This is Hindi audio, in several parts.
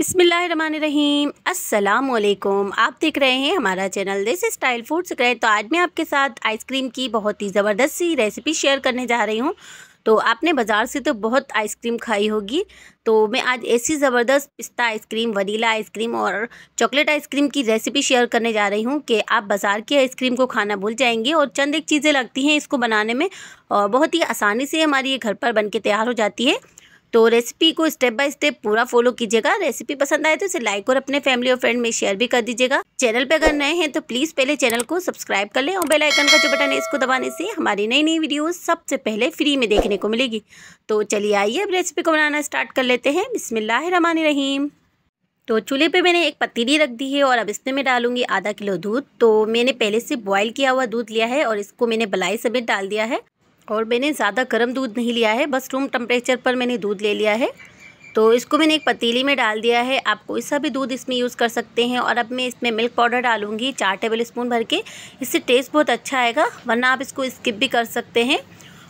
बिसमीम असलकुम आप देख रहे हैं हमारा channel this style food secret तो आज मैं आपके साथ आइसक्रीम की बहुत ही ज़बरदस्त सी रेसिपी शेयर करने जा रही हूँ तो आपने बाज़ार से तो बहुत आइसक्रीम खाई होगी तो मैं आज ऐसी ज़बरदस्त पिस्ता आइसक्रीम वनीला आइसक्रीम और चॉकलेट आइसक्रीम की रेसिपी शेयर करने जा रही हूँ कि आप बाज़ार की आइसक्रीम को खाना भूल जाएंगे और चंद एक चीज़ें लगती हैं इसको बनाने में और बहुत ही आसानी से हमारी ये घर पर बन के तैयार हो जाती है तो रेसिपी को स्टेप बाय स्टेप पूरा फॉलो कीजिएगा रेसिपी पसंद आए तो इसे लाइक और अपने फैमिली और फ्रेंड में शेयर भी कर दीजिएगा चैनल पे अगर नए हैं तो प्लीज़ पहले चैनल को सब्सक्राइब कर लें और बेल आइकन का जो बटन है इसको दबाने से हमारी नई नई वीडियो सबसे पहले फ्री में देखने को मिलेगी तो चलिए आइए अब रेसिपी को बनाना स्टार्ट कर लेते हैं रहीम तो चूल्हे पे मैंने एक पतीली रख दी है और अब इसमें मैं डालूंगी आधा किलो दूध तो मैंने पहले से बॉईल किया हुआ दूध लिया है और इसको मैंने बलाई समेत डाल दिया है और मैंने ज़्यादा गर्म दूध नहीं लिया है बस रूम टेम्परेचर पर मैंने दूध ले लिया है तो इसको मैंने एक पतीली में डाल दिया है आप कोई सा भी दूध इसमें यूज़ कर सकते हैं और अब मैं इसमें मिल्क पाउडर डालूंगी चार टेबल स्पून भर के इससे टेस्ट बहुत अच्छा आएगा वरना आप इसको स्किप भी कर सकते हैं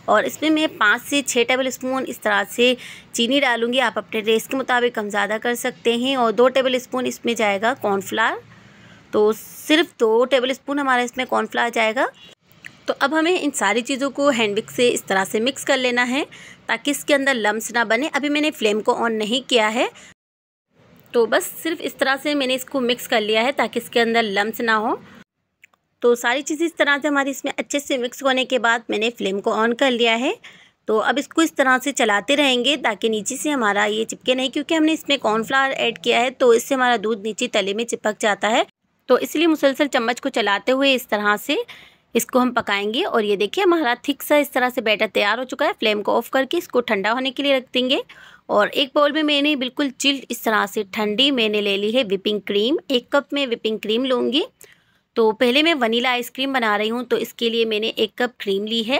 और इसमें मैं पाँच से छः टेबल स्पून इस तरह से चीनी डालूंगी आप अपने टेस्ट के मुताबिक कम ज़्यादा कर सकते हैं और दो टेबल स्पून इसमें जाएगा कॉर्नफ्लावर तो सिर्फ दो टेबल स्पून हमारा इसमें कॉर्नफ्लावर जाएगा तो अब हमें इन सारी चीज़ों को हैंडविक से इस तरह से मिक्स कर लेना है ताकि इसके अंदर लम्स ना बने अभी मैंने फ्लेम को ऑन नहीं किया है तो बस सिर्फ इस तरह से मैंने इसको मिक्स कर लिया है ताकि इसके अंदर लम्स ना हो तो सारी चीज़ें इस तरह से हमारी इसमें अच्छे से मिक्स होने के बाद मैंने फ्लेम को ऑन कर लिया है तो अब इसको इस तरह से चलाते रहेंगे ताकि नीचे से हमारा ये चिपके नहीं क्योंकि हमने इसमें कॉर्नफ्लावर ऐड किया है तो इससे हमारा दूध नीचे तले में चिपक जाता है तो इसलिए मुसलसल चम्मच को चलाते हुए इस तरह से इसको हम पकाएंगे और ये देखिए हमारा थिक सा इस तरह से बैटर तैयार हो चुका है फ्लेम को ऑफ करके इसको ठंडा होने के लिए रख देंगे और एक बाउल में मैंने बिल्कुल चिल्ड इस तरह से ठंडी मैंने ले ली है विपिंग क्रीम एक कप में विपिंग क्रीम लूँगी तो पहले मैं वनीला आइसक्रीम बना रही हूँ तो इसके लिए मैंने एक कप क्रीम ली है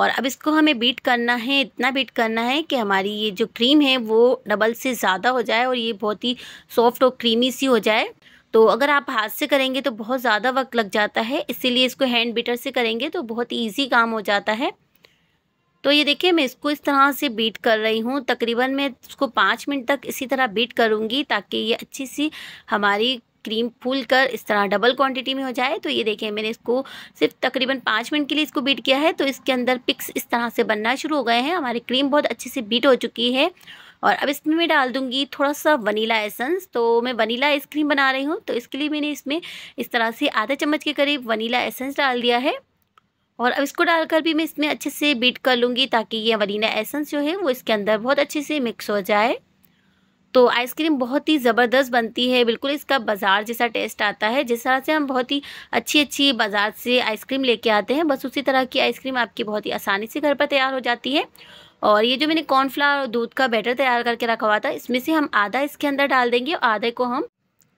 और अब इसको हमें बीट करना है इतना बीट करना है कि हमारी ये जो क्रीम है वो डबल से ज़्यादा हो जाए और ये बहुत ही सॉफ्ट और क्रीमी सी हो जाए तो अगर आप हाथ से करेंगे तो बहुत ज़्यादा वक्त लग जाता है इसीलिए इसको हैंड बीटर से करेंगे तो बहुत ईजी काम हो जाता है तो ये देखिए मैं इसको इस तरह से बीट कर रही हूँ तकरीबन मैं इसको पाँच मिनट तक इसी तरह बीट करूँगी ताकि ये अच्छी सी हमारी क्रीम फूल कर इस तरह डबल क्वांटिटी में हो जाए तो ये देखिए मैंने इसको सिर्फ तकरीबन पाँच मिनट के लिए इसको बीट किया है तो इसके अंदर पिक्स इस तरह से बनना शुरू हो गए हैं हमारी क्रीम बहुत अच्छे से बीट हो चुकी है और अब इसमें मैं डाल दूँगी थोड़ा सा वनीला एसेंस तो मैं वनीला आइसक्रीम बना रही हूँ तो इसके लिए मैंने इसमें इस तरह से आधा चम्मच के करीब वनीला एसेंस डाल दिया है और अब इसको डालकर भी मैं इसमें अच्छे से बीट कर लूँगी ताकि ये वनीला एसेंस जो है वो इसके अंदर बहुत अच्छे से मिक्स हो जाए तो आइसक्रीम बहुत ही ज़बरदस्त बनती है बिल्कुल इसका बाज़ार जैसा टेस्ट आता है जिस तरह से हम बहुत ही अच्छी अच्छी बाज़ार से आइसक्रीम लेके आते हैं बस उसी तरह की आइसक्रीम आपकी बहुत ही आसानी से घर पर तैयार हो जाती है और ये जो मैंने कॉर्नफ्लावर और दूध का बैटर तैयार करके रखा हुआ था इसमें से हम आधा इसके अंदर डाल देंगे और आधे को हम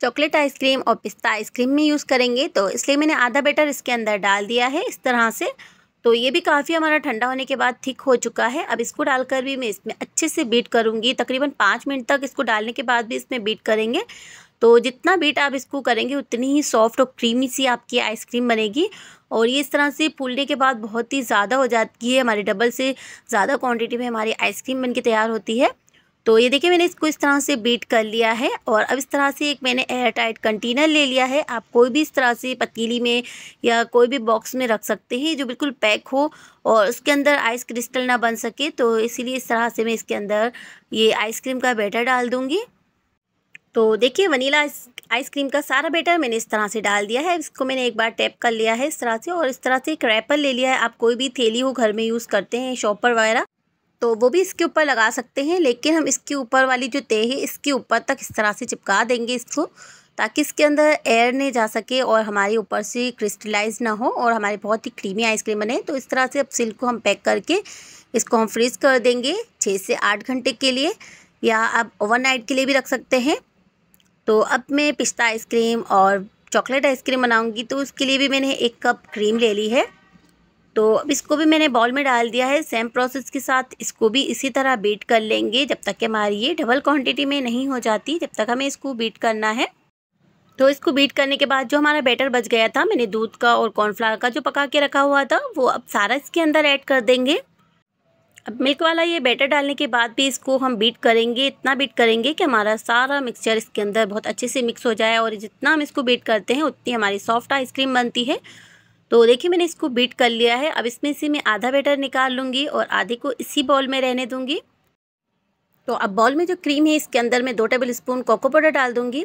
चॉकलेट आइसक्रीम और पिस्ता आइसक्रीम में यूज़ करेंगे तो इसलिए मैंने आधा बैटर इसके अंदर डाल दिया है इस तरह से तो ये भी काफ़ी हमारा ठंडा होने के बाद थिक हो चुका है अब इसको डालकर भी मैं इसमें अच्छे से बीट करूँगी तकरीबन पाँच मिनट तक इसको डालने के बाद भी इसमें बीट करेंगे तो जितना बीट आप इसको करेंगे उतनी ही सॉफ्ट और क्रीमी सी आपकी आइसक्रीम बनेगी और ये इस तरह से फूलने के बाद बहुत ही ज़्यादा हो जाती है हमारी डबल से ज़्यादा क्वांटिटी में हमारी आइसक्रीम बनके तैयार होती है तो ये देखिए मैंने इसको इस तरह से बीट कर लिया है और अब इस तरह से एक मैंने एयर टाइट कंटेनर ले लिया है आप कोई भी इस तरह से पतीली में या कोई भी बॉक्स में रख सकते हैं जो बिल्कुल पैक हो और उसके अंदर आइस क्रिस्टल ना बन सके तो इसीलिए इस तरह से मैं इसके अंदर ये आइसक्रीम का बैटर डाल दूँगी तो देखिए वनीला आइसक्रीम का सारा बेटर मैंने इस तरह से डाल दिया है इसको मैंने एक बार टैप कर लिया है इस तरह से और इस तरह से एक रैपर ले लिया है आप कोई भी थैली हो घर में यूज़ करते हैं शॉपर वगैरह तो वो भी इसके ऊपर लगा सकते हैं लेकिन हम इसके ऊपर वाली जो तय है इसके ऊपर तक इस तरह से चिपका देंगे इसको ताकि इसके अंदर एयर नहीं जा सके और हमारे ऊपर से क्रिस्टलाइज ना हो और हमारी बहुत ही क्रीमी आइसक्रीम बने तो इस तरह से अब सिल्क को हम पैक करके इसको हम फ्रीज़ कर देंगे छः से आठ घंटे के लिए या आप ओवरनाइट के लिए भी रख सकते हैं तो अब मैं पिस्ता आइसक्रीम और चॉकलेट आइसक्रीम बनाऊंगी तो उसके लिए भी मैंने एक कप क्रीम ले ली है तो अब इसको भी मैंने बॉल में डाल दिया है सेम प्रोसेस के साथ इसको भी इसी तरह बीट कर लेंगे जब तक कि हमारी ये डबल क्वांटिटी में नहीं हो जाती जब तक हमें इसको बीट करना है तो इसको बीट करने के बाद जो हमारा बैटर बच गया था मैंने दूध का और कॉर्नफ्लावर का जो पका के रखा हुआ था वो अब सारा इसके अंदर ऐड कर देंगे अब मिल्क वाला ये बैटर डालने के बाद भी इसको हम बीट करेंगे इतना बीट करेंगे कि हमारा सारा मिक्सचर इसके अंदर बहुत अच्छे से मिक्स हो जाए और जितना हम इसको बीट करते हैं उतनी हमारी सॉफ्ट आइसक्रीम बनती है तो देखिए मैंने इसको बीट कर लिया है अब इसमें से मैं आधा बैटर निकाल लूँगी और आधे को इसी बॉल में रहने दूँगी तो अब बॉल में जो क्रीम है इसके अंदर मैं दो टेबल स्पून कोको पाउडर डाल दूँगी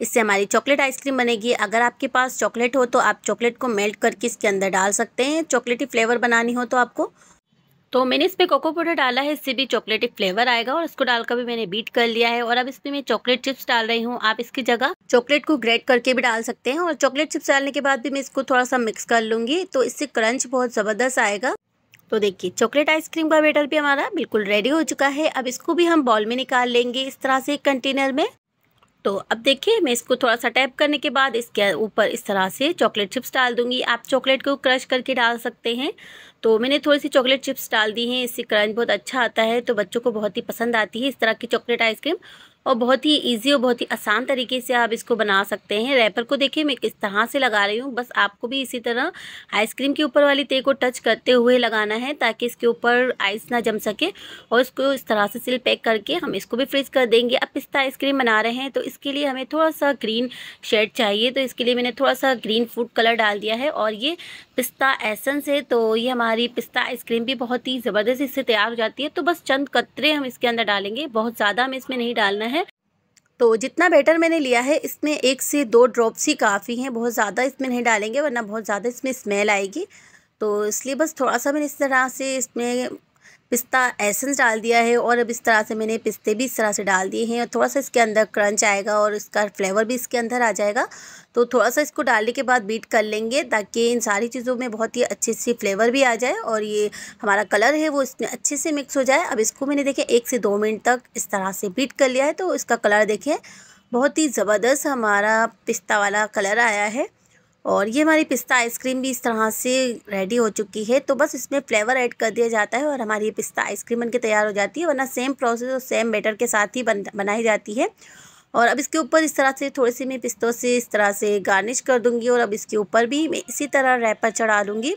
इससे हमारी चॉकलेट आइसक्रीम बनेगी अगर आपके पास चॉकलेट हो तो आप चॉकलेट को मेल्ट करके इसके अंदर डाल सकते हैं चॉकलेटी फ्लेवर बनानी हो तो आपको तो मैंने इसमें कोको पाउडर डाला है इससे भी चॉकलेटी फ्लेवर आएगा और इसको डालकर भी मैंने बीट कर लिया है और अब इसमें मैं चॉकलेट चिप्स डाल रही हूँ आप इसकी जगह चॉकलेट को ग्रेट करके भी डाल सकते हैं और चॉकलेट चिप्स डालने के बाद भी मैं इसको थोड़ा सा मिक्स कर लूँगी तो इससे क्रंच बहुत ज़बरदस्त आएगा तो देखिए चॉकलेट आइसक्रीम का बेटर भी हमारा बिल्कुल रेडी हो चुका है अब इसको भी हम बॉल में निकाल लेंगे इस तरह से एक कंटेनर में तो अब देखिए मैं इसको थोड़ा सा टैप करने के बाद इसके ऊपर इस तरह से चॉकलेट चिप्स डाल दूंगी आप चॉकलेट को क्रश करके डाल सकते हैं तो मैंने थोड़ी सी चॉकलेट चिप्स डाल दी हैं इससे क्रंच बहुत अच्छा आता है तो बच्चों को बहुत ही पसंद आती है इस तरह की चॉकलेट आइसक्रीम और बहुत ही ईजी और बहुत ही आसान तरीके से आप इसको बना सकते हैं रैपर को देखिए मैं किस तरह से लगा रही हूँ बस आपको भी इसी तरह आइसक्रीम के ऊपर वाली तेल को टच करते हुए लगाना है ताकि इसके ऊपर आइस ना जम सके और इसको इस तरह से सिल पैक करके हम इसको भी फ्रिज कर देंगे अब पिस्ता आइसक्रीम बना रहे हैं तो इसके लिए हमें थोड़ा सा ग्रीन शेड चाहिए तो इसके लिए मैंने थोड़ा सा ग्रीन फूड कलर डाल दिया है और ये पिस्ता एसेंस है तो ये हमारी पिस्ता आइसक्रीम भी बहुत ही ज़बरदस्त इससे तैयार हो जाती है तो बस चंद कतरे हम इसके अंदर डालेंगे बहुत ज़्यादा हमें इसमें नहीं डालना है तो जितना बैटर मैंने लिया है इसमें एक से दो ड्रॉप्स ही काफ़ी हैं बहुत ज़्यादा इसमें नहीं डालेंगे वरना बहुत ज़्यादा इसमें स्मेल आएगी तो इसलिए बस थोड़ा सा मैंने इस तरह से इसमें पिस्ता एसेंस डाल दिया है और अब इस तरह से मैंने पिस्ते भी इस तरह से डाल दिए हैं और थोड़ा सा इसके अंदर क्रंच आएगा और इसका फ्लेवर भी इसके अंदर आ जाएगा तो थोड़ा सा इसको डालने के बाद बीट कर लेंगे ताकि इन सारी चीज़ों में बहुत ही अच्छे से फ्लेवर भी आ जाए और ये हमारा कलर है वो इसमें अच्छे से मिक्स हो जाए अब इसको मैंने देखे एक से दो मिनट तक इस तरह से बीट कर लिया है तो इसका कलर देखें बहुत ही ज़बरदस्त हमारा पिस्ता वाला कलर आया है और ये हमारी पिस्ता आइसक्रीम भी इस तरह से रेडी हो चुकी है तो बस इसमें फ्लेवर ऐड कर दिया जाता है और हमारी ये पिस्ता आइसक्रीम बनके तैयार हो जाती है वरना सेम प्रोसेस और सेम बैटर के साथ ही बन बनाई जाती है और अब इसके ऊपर इस तरह से थोड़े से मैं पिस्तों से इस तरह से गार्निश कर दूँगी और अब इसके ऊपर भी मैं इसी तरह रैपर चढ़ा दूँगी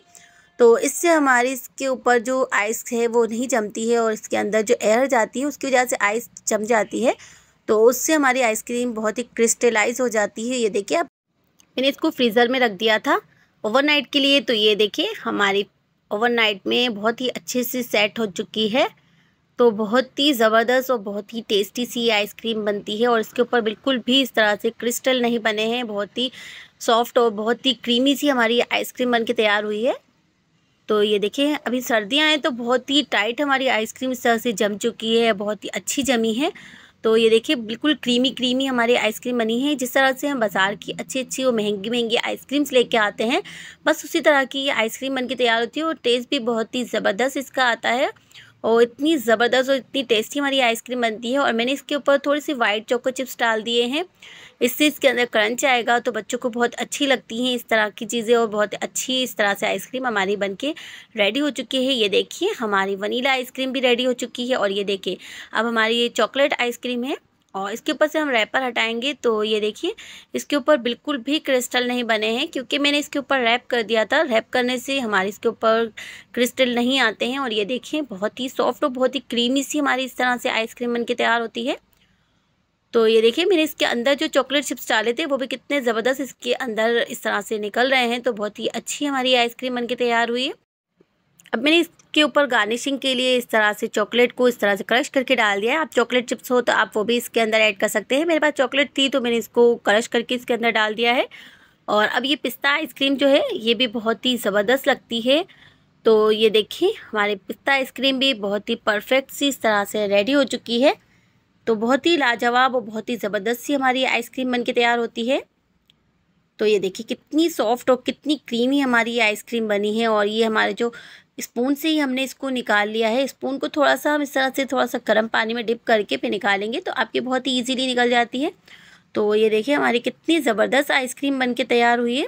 तो इससे हमारी इसके ऊपर जो आइस है वो नहीं जमती है और इसके अंदर जो एयर जाती है उसकी वजह से आइस जम जाती है तो उससे हमारी आइसक्रीम बहुत ही क्रिस्टलाइज हो जाती है ये देखिए आप मैंने इसको फ्रीज़र में रख दिया था ओवरनाइट के लिए तो ये देखिए हमारी ओवरनाइट में बहुत ही अच्छे से सेट हो चुकी है तो बहुत ही ज़बरदस्त और बहुत ही टेस्टी सी आइसक्रीम बनती है और इसके ऊपर बिल्कुल भी इस तरह से क्रिस्टल नहीं बने हैं बहुत ही सॉफ्ट और बहुत ही क्रीमी सी हमारी आइसक्रीम बन के तैयार हुई है तो ये देखिए अभी सर्दियाँ हैं तो बहुत ही टाइट हमारी आइसक्रीम इस तरह से जम चुकी है बहुत ही अच्छी जमी है तो ये देखिए बिल्कुल क्रीमी क्रीमी हमारी आइसक्रीम बनी है जिस तरह से हम बाज़ार की अच्छी अच्छी और महंगी महंगी आइसक्रीम्स लेके आते हैं बस उसी तरह की ये आइसक्रीम बन के तैयार होती है और टेस्ट भी बहुत ही ज़बरदस्त इसका आता है और इतनी ज़बरदस्त और इतनी टेस्टी हमारी आइसक्रीम बनती है और मैंने इसके ऊपर थोड़ी सी वाइट चोको चिप्स डाल दिए हैं इससे इसके अंदर क्रंच आएगा तो बच्चों को बहुत अच्छी लगती हैं इस तरह की चीज़ें और बहुत अच्छी इस तरह से आइसक्रीम हमारी बन के रेडी हो चुकी है ये देखिए हमारी वनीला आइसक्रीम भी रेडी हो चुकी है और ये देखिए अब हमारी ये चॉकलेट आइसक्रीम है और इसके ऊपर से हम रैपर हटाएंगे तो ये देखिए इसके ऊपर बिल्कुल भी क्रिस्टल नहीं बने हैं क्योंकि मैंने इसके ऊपर रैप कर दिया था रैप करने से हमारे इसके ऊपर क्रिस्टल नहीं आते हैं और ये देखिए बहुत ही सॉफ्ट और बहुत ही क्रीमी सी हमारी इस तरह से आइसक्रीम बन के तैयार होती है तो ये देखिए मैंने इसके अंदर जो चॉकलेट चिप्स डाले थे वो भी कितने ज़बरदस्त इसके अंदर इस तरह से निकल रहे हैं तो बहुत ही अच्छी हमारी आइसक्रीम बन के तैयार हुई है अब मैंने इसके ऊपर गार्निशिंग के लिए इस तरह से चॉकलेट को इस तरह से क्रश करके डाल दिया है आप चॉकलेट चिप्स हो तो आप वो भी इसके अंदर ऐड कर सकते हैं मेरे पास चॉकलेट थी तो मैंने इसको क्रश करके इसके अंदर डाल दिया है और अब ये पिस्ता आइसक्रीम जो है ये भी बहुत ही ज़बरदस्त लगती है तो ये देखिए हमारी पिस्ता आइसक्रीम भी बहुत ही परफेक्ट सी इस तरह से रेडी हो चुकी है तो बहुत ही लाजवाब और बहुत ही ज़बरदस्त सी हमारी आइसक्रीम बन के तैयार होती है तो ये देखिए कितनी सॉफ्ट और कितनी क्रीमी हमारी ये आइसक्रीम बनी है और ये हमारे जो स्पून से ही हमने इसको निकाल लिया है स्पून को थोड़ा सा हम इस तरह से थोड़ा सा गर्म पानी में डिप करके फिर निकालेंगे तो आपकी बहुत ही ईजीली निकल जाती है तो ये देखिए हमारी कितनी ज़बरदस्त आइसक्रीम बन के तैयार हुई है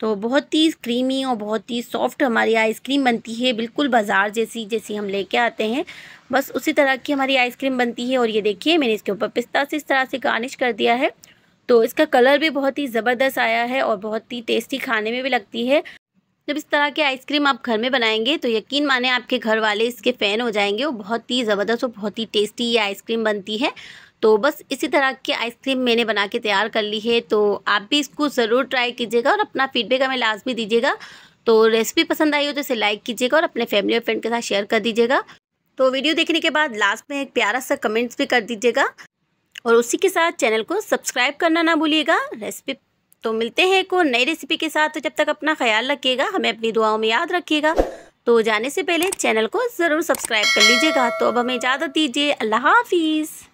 तो बहुत ही क्रीमी और बहुत ही सॉफ्ट हमारी आइसक्रीम बनती है बिल्कुल बाज़ार जैसी जैसी हम लेके आते हैं बस उसी तरह की हमारी आइसक्रीम बनती है और ये देखिए मैंने इसके ऊपर पिस्ता से इस तरह से गार्निश कर दिया है तो इसका कलर भी बहुत ही ज़बरदस्त आया है और बहुत ही टेस्टी खाने में भी लगती है जब इस तरह की आइसक्रीम आप घर में बनाएंगे तो यकीन माने आपके घर वाले इसके फ़ैन हो जाएंगे और बहुत ही ज़बरदस्त और बहुत ही टेस्टी ये आइसक्रीम बनती है तो बस इसी तरह की आइसक्रीम मैंने बना के तैयार कर ली है तो आप भी इसको ज़रूर ट्राई कीजिएगा और अपना फीडबैक हमें लाजमी दीजिएगा तो रेसिपी पसंद आई हो तो इसे लाइक कीजिएगा और अपने फैमिली और फ्रेंड के साथ शेयर कर दीजिएगा तो वीडियो देखने के बाद लास्ट में एक प्यारा सा कमेंट्स भी कर दीजिएगा और उसी के साथ चैनल को सब्सक्राइब करना ना भूलिएगा रेसिपी तो मिलते हैं एक और नई रेसिपी के साथ तो जब तक अपना ख्याल रखिएगा हमें अपनी दुआओं में याद रखिएगा तो जाने से पहले चैनल को ज़रूर सब्सक्राइब कर लीजिएगा तो अब हमें इजाज़त दीजिए अल्लाह हाफिज़